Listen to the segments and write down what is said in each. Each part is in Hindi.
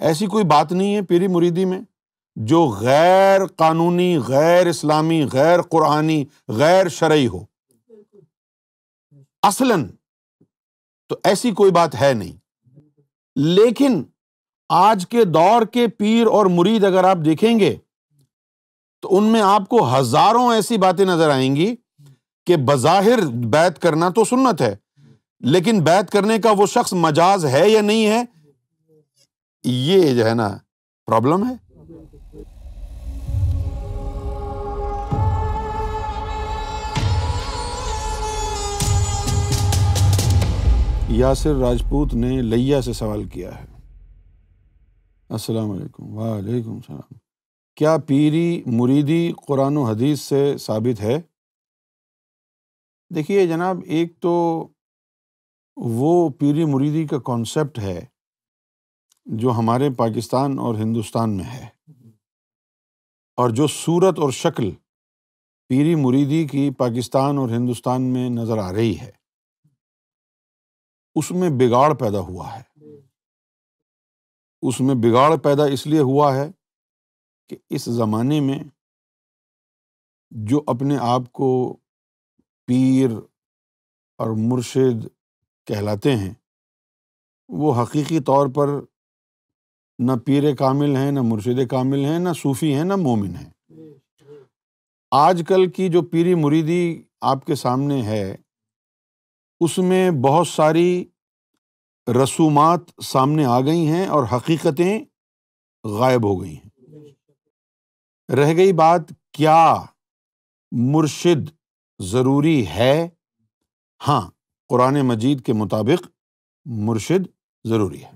ऐसी कोई बात नहीं है पीरी मुरीदी में जो गैर कानूनी गैर इस्लामी गैर कुरानी गैर शरय हो असलन तो ऐसी कोई बात है नहीं लेकिन आज के दौर के पीर और मुरीद अगर आप देखेंगे तो उनमें आपको हजारों ऐसी बातें नजर आएंगी कि बज़ाहिर बैत करना तो सुन्नत है लेकिन बैत करने का वो शख्स मजाज है या नहीं है ये जो है ना प्रॉब्लम है यासिर राजपूत ने लैया से सवाल किया है अस्सलाम वालेकुम वालेकुम सलाम क्या पीरी मुरीदी कुरान हदीस से साबित है देखिए जनाब एक तो वो पीरी मुरीदी का कॉन्सेप्ट है जो हमारे पाकिस्तान और हिंदुस्तान में है और जो सूरत और शक्ल पीरी मुरीदी की पाकिस्तान और हिंदुस्तान में नज़र आ रही है उसमें बिगाड़ पैदा हुआ है उसमें बिगाड़ पैदा इसलिए हुआ है कि इस ज़माने में जो अपने आप को पीर और मुर्शिद कहलाते हैं वो हकीकी तौर पर ना पीर कामिल हैं ना मुर्शिद कामिल हैं ना सूफ़ी हैं ना मोमिन हैं आजकल की जो पीरी मुरीदी आपके सामने है उसमें बहुत सारी रसूमात सामने आ गई हैं और हकीकतें गायब हो गई हैं रह गई बात क्या मुर्शिद ज़रूरी है हाँ कुरान मजीद के मुताबिक मुर्शिद ज़रूरी है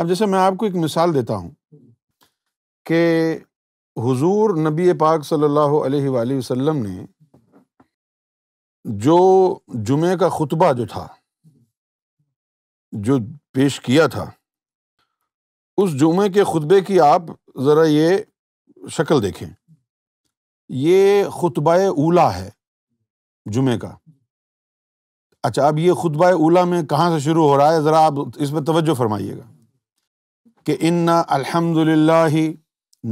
अब जैसे मैं आपको एक मिसाल देता हूँ कि हुजूर नबी पाक सल्लल्लाहु अलैहि वसल्लम ने जो जुमे का खुतबा जो था जो पेश किया था उस जुमे के खुतबे की आप ज़रा ये शक्ल देखें ये खुतबा ऊला है जुमे का अच्छा अब ये खुतबा ऊला में कहाँ से शुरू हो रहा है ज़रा आप इस पर तवज्जो फरमाइएगा कि इन्ना अलहमदिल्ला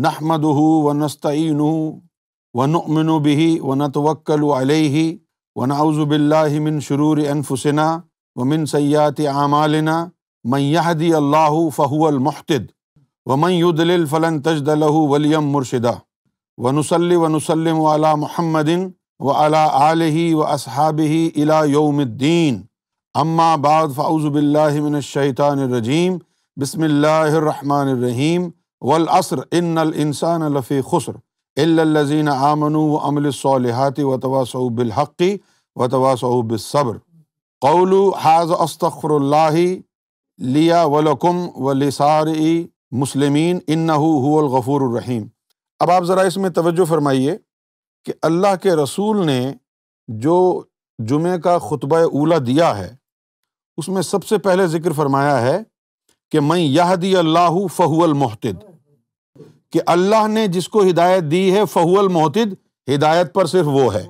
नहमद व नस्तिन वनुमिन बिही व नतवक्ल अलही व नउज़बिल्लिमिन शरूर अनफुसना व मिन सयात आमालना मैहदी अल्लाह फ़हुअलमहतद व मयुदल फ़लन तजदलह वलियम मुर्शदा व नसल व नसलम अला महमदिन व अला आलही व असहाबी अला योमद्दीन अम्मा बाद फ़ाउज़बिल्लिमिनशैतानरजीम बसमीम वलअसर इन इंसान लफ़ी खुसर अल्लाजीन आमनु व अमलहात व तवासबिलहक़ी व तवासब्र कौल हाज अस्तफ़रल्ला लिया वलकुम व लिसार मुसलमिन इन्नहुलगफ़ूररहीम अब आप ज़रा इसमें तोज्जो फरमाइए कि अल्लाह के रसूल ने जो जुमे का खुतब ऊला दिया है उसमें सबसे पहले ज़िक्र फरमाया है कि मैं दी अल्लाह फ़हुअल मोहतद कि अल्लाह ने जिसको हिदायत दी है फ़हुअल मोहतद हिदायत पर सिर्फ वो है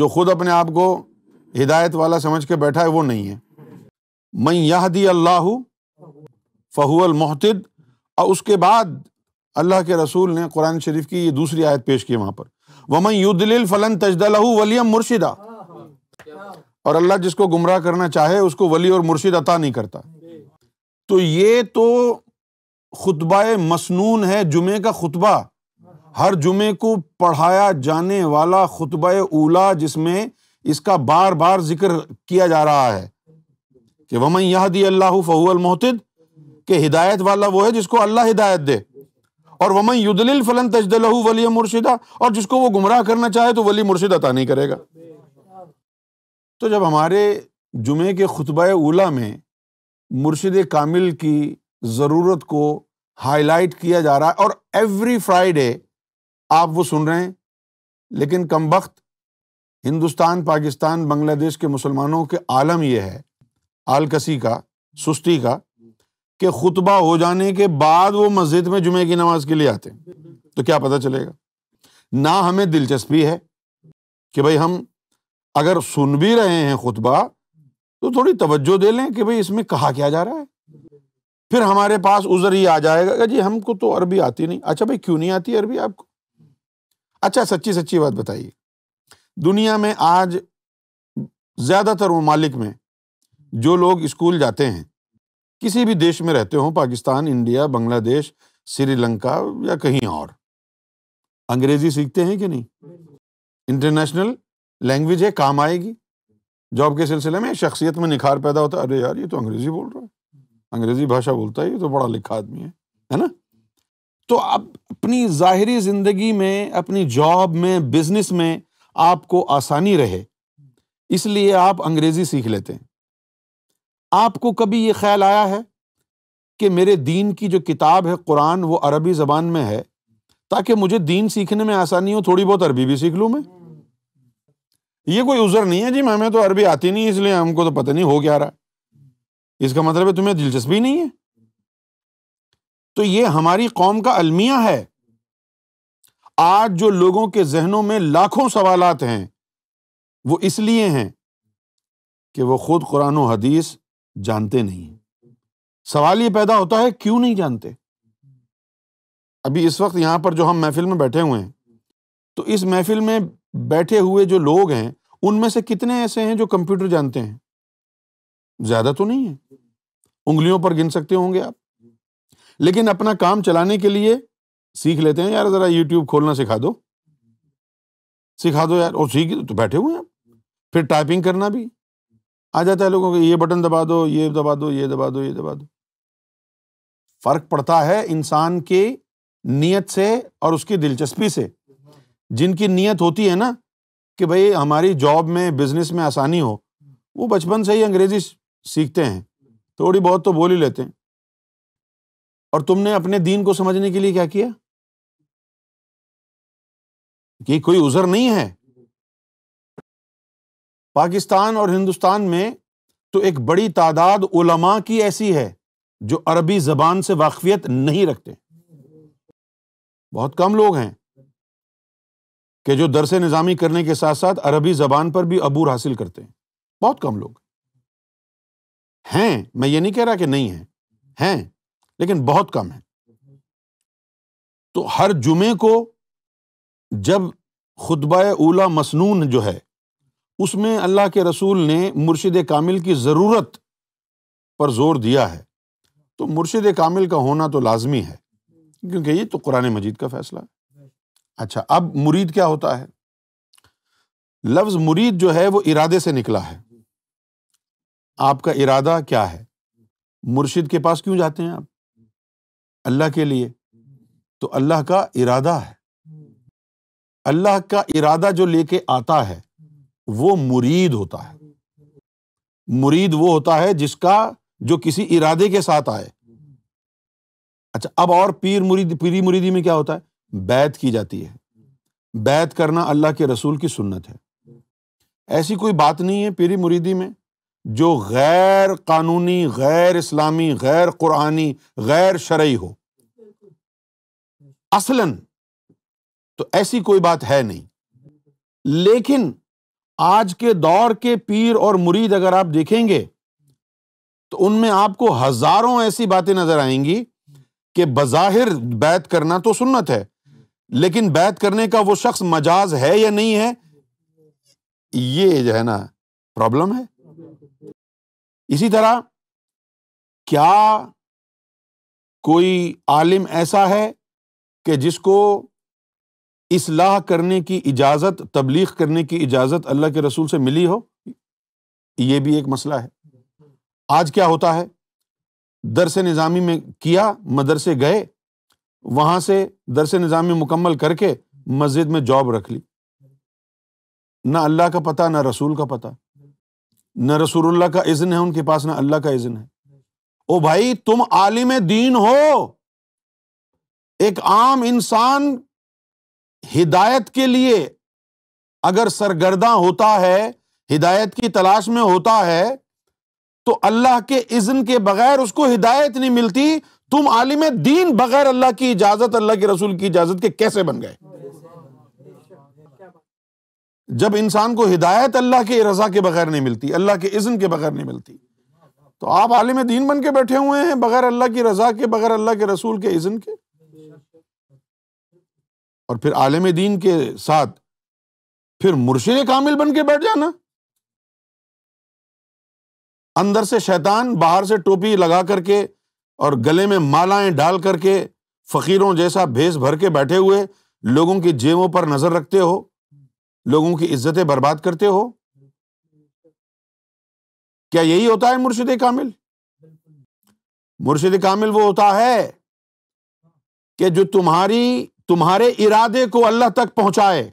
जो खुद अपने आप को हिदायत वाला समझ के बैठा है वो नहीं है मैं यह दी अल्लाह फ़हुअल मोहतद और उसके बाद अल्लाह के रसूल ने कुरान शरीफ की ये दूसरी आयत पेश की वहां पर वमन युद्दिल फलन तजदलहू वलियम मुर्शिदा और अल्लाह जिसको गुमराह करना चाहे उसको वली और मुर्शिद अता नहीं करता तो ये तो खुतबा मसनून है जुमे का खुतबा हर जुमे को पढ़ाया जाने वाला खुतब ओला जिसमें इसका बार बार जिक्र किया जा रहा है कि वमन दी अल्लाह फहूअल मोहतद के हिदायत वाला वो है जिसको अल्लाह हिदायत दे और वमन युदलिल फलन तजदलहू वली मुर्शिदा और जिसको वो गुमराह करना चाहे तो वली मुर्शिद अता नहीं करेगा तो जब हमारे जुमे के खुतब ओला में मुर्शिद कामिल की ज़रूरत को हाईलाइट किया जा रहा है और एवरी फ्राइडे आप वो सुन रहे हैं लेकिन कम वक्त हिंदुस्तान पाकिस्तान बांग्लादेश के मुसलमानों के आलम यह है आलकसी का सुस्ती का कि खुतबा हो जाने के बाद वो मस्जिद में जुमे की नमाज के लिए आते हैं तो क्या पता चलेगा ना हमें दिलचस्पी है कि भाई हम अगर सुन भी रहे हैं खुतबा तो थोड़ी तवज्जो दे लें कि भाई इसमें कहा क्या जा रहा है फिर हमारे पास उजर ही आ जाएगा जी हमको तो अरबी आती नहीं अच्छा भाई क्यों नहीं आती अरबी आपको अच्छा सच्ची सच्ची बात बताइए दुनिया में आज ज़्यादातर ममालिक में जो लोग स्कूल जाते हैं किसी भी देश में रहते हों पाकिस्तान इंडिया बांग्लादेश श्रीलंका या कहीं और अंग्रेज़ी सीखते हैं कि नहीं इंटरनेशनल लैंग्वेज है काम आएगी जॉब के सिलसिले में शख्सियत में निखार पैदा होता है अरे यार ये तो अंग्रेज़ी बोल रहा है अंग्रेज़ी भाषा बोलता है ये तो बड़ा लिखा आदमी है है ना तो अब अपनी ज़ाहरी ज़िंदगी में अपनी जॉब में बिज़नेस में आपको आसानी रहे इसलिए आप अंग्रेज़ी सीख लेते हैं आपको कभी ये ख्याल आया है कि मेरे दीन की जो किताब है कुरान वो अरबी ज़बान में है ताकि मुझे दीन सीखने में आसानी हो थोड़ी बहुत अरबी भी सीख लूँ मैं ये कोई उजर नहीं है जी हमें तो अरबी आती नहीं इसलिए हमको तो पता नहीं हो क्या रहा इसका मतलब है तुम्हें दिलचस्पी नहीं है तो ये हमारी कौम का अलमिया है आज जो लोगों के जहनों में लाखों सवाल हैं वो इसलिए हैं कि वो खुद कुरान हदीस जानते नहीं सवाल ये पैदा होता है क्यों नहीं जानते अभी इस वक्त यहां पर जो हम महफिल में बैठे हुए हैं तो इस महफिल में बैठे हुए जो लोग हैं उनमें से कितने ऐसे हैं जो कंप्यूटर जानते हैं ज्यादा तो नहीं है उंगलियों पर गिन सकते होंगे आप लेकिन अपना काम चलाने के लिए सीख लेते हैं यार जरा यूट्यूब खोलना सिखा दो सिखा दो यार और सीख तो बैठे हुए हैं आप फिर टाइपिंग करना भी आ जाता है लोगों को ये बटन दबा दो ये दबा दो ये दबा दो ये दबा दो फर्क पड़ता है इंसान के नीयत से और उसकी दिलचस्पी से जिनकी नीयत होती है ना कि भाई हमारी जॉब में बिजनेस में आसानी हो वो बचपन से ही अंग्रेजी सीखते हैं थोड़ी बहुत तो बोल ही लेते हैं और तुमने अपने दीन को समझने के लिए क्या किया कि कोई उजर नहीं है पाकिस्तान और हिंदुस्तान में तो एक बड़ी तादाद उलमा की ऐसी है जो अरबी जबान से वाकफियत नहीं रखते बहुत कम लोग हैं कि जो दरस निज़ामी करने के साथ साथ अरबी ज़बान पर भी अबूर हासिल करते हैं बहुत कम लोग हैं मैं ये नहीं कह रहा कि नहीं है हैं लेकिन बहुत कम है तो हर जुमे को जब खुतबा उला मसनून जो है उसमें अल्लाह के रसूल ने मुर्शिद कामिल की ज़रूरत पर जोर दिया है तो मुर्शिद कामिल का होना तो लाजमी है क्योंकि ये तो कुरान मजीद का फैसला है अच्छा अब मुरीद क्या होता है लफ्ज मुरीद जो है वो इरादे से निकला है आपका इरादा क्या है मुर्शिद के पास क्यों जाते हैं आप अल्लाह के लिए तो अल्लाह का इरादा है अल्लाह का इरादा जो लेके आता है वो मुरीद होता है मुरीद वो होता है जिसका जो किसी इरादे के साथ आए अच्छा अब और पीर मुरीद पीरी मुरीदी में क्या होता है बैत की जाती है बैत करना अल्लाह के रसूल की सुन्नत है ऐसी कोई बात नहीं है पीरी मुरीदी में जो गैर कानूनी गैर इस्लामी गैर कुरानी गैर शरय हो असलन तो ऐसी कोई बात है नहीं लेकिन आज के दौर के पीर और मुरीद अगर आप देखेंगे तो उनमें आपको हजारों ऐसी बातें नजर आएंगी कि बज़ाहिर बैत करना तो सुन्नत है लेकिन बैत करने का वो शख्स मजाज है या नहीं है ये जो है ना प्रॉब्लम है इसी तरह क्या कोई आलिम ऐसा है कि जिसको इसलाह करने की इजाज़त तबलीग करने की इजाज़त अल्लाह के रसूल से मिली हो यह भी एक मसला है आज क्या होता है दरस निज़ामी में किया मदरसे गए वहां से दरस निज़ामी मुकम्मल करके मस्जिद में जॉब रख ली ना अल्लाह का पता ना रसूल का पता न रसूल्ला का इज़्न है उनके पास ना अल्लाह का इज़्न है ओ भाई तुम आलिम दीन हो एक आम इंसान हिदायत के लिए अगर सरगर्दा होता है हिदायत की तलाश में होता है तो अल्लाह के इज़्न के बगैर उसको हिदायत नहीं मिलती तुम आलिम दीन बगैर अल्लाह की इजाजत अल्लाह के रसूल की इजाजत के कैसे बन गए जब इंसान को हिदायत अल्लाह के रजा के बगैर नहीं मिलती अल्लाह के इज्न के बगैर नहीं मिलती तो आप आलिम दीन बन के बैठे हुए हैं बगैर अल्लाह की रजा के बगैर अल्लाह के रसूल के इजन के और फिर आलिम दीन के साथ फिर मुर्शिद कामिल बन के बैठ जाना अंदर से शैतान बाहर से टोपी लगा करके और गले में मालाएं डाल करके फकीरों जैसा भेस भर के बैठे हुए लोगों की जेबों पर नजर रखते हो लोगों की इज्जतें बर्बाद करते हो क्या यही होता है मुर्शिद कामिल मुर्शिद कामिल वो होता है कि जो तुम्हारी तुम्हारे इरादे को अल्लाह तक पहुंचाए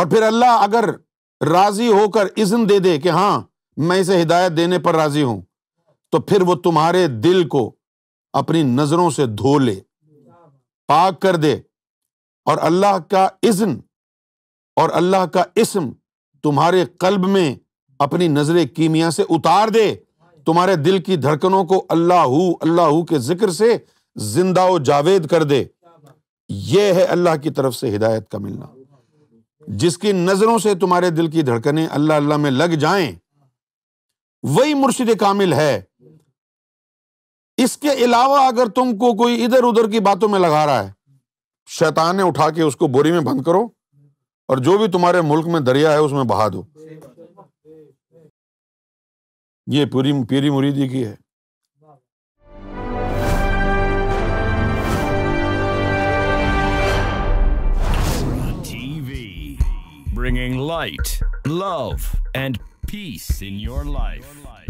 और फिर अल्लाह अगर राजी होकर इज्न दे दे कि हां मैं इसे हिदायत देने पर राजी हूं तो फिर वो तुम्हारे दिल को अपनी नजरों से धो ले पाक कर दे और अल्लाह का इज्न और अल्लाह का इसम तुम्हारे कल्ब में अपनी नजर कीमिया से उतार दे तुम्हारे दिल की धड़कनों को अल्लाह अल्लाह के जिक्र से जिंदा व जावेद कर दे यह है अल्लाह की तरफ से हिदायत का मिलना जिसकी नजरों से तुम्हारे दिल की धड़कने अल्लाह अल्लाह में लग जाएं वही मुर्शिद कामिल है इसके अलावा अगर तुमको कोई इधर उधर की बातों में लगा रहा है शैतान ने उठा के उसको बोरी में बंद करो और जो भी तुम्हारे मुल्क में दरिया है उसमें बहा दो ये पूरी पीरी मुरीदी की है Bringing light, love, and peace in your life.